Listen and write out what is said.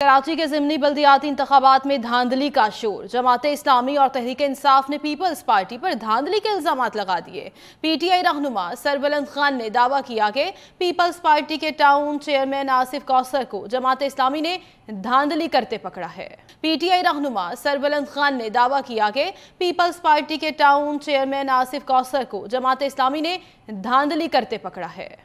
कराची के जिमनी बल्दियाती इंतबात में धांधली का शोर जमात इस्लामी और तहरीक इंसाफ ने पीपल्स पार्टी पर धांधली के इल्जाम लगा दिए पी टी आई रहनुमा सरबलंद खान ने दावा किया कि पीपल्स पार्टी के टाउन चेयरमैन आसिफ कौसर को जमात इस्लामी ने धांधली करते पकड़ा है पी टी आई रहनुमा सरबलंद खान ने दावा किया कि पीपल्स पार्टी के टाउन चेयरमैन आसिफ कौसर को जमात इस्लामी ने धांधली करते पकड़ा है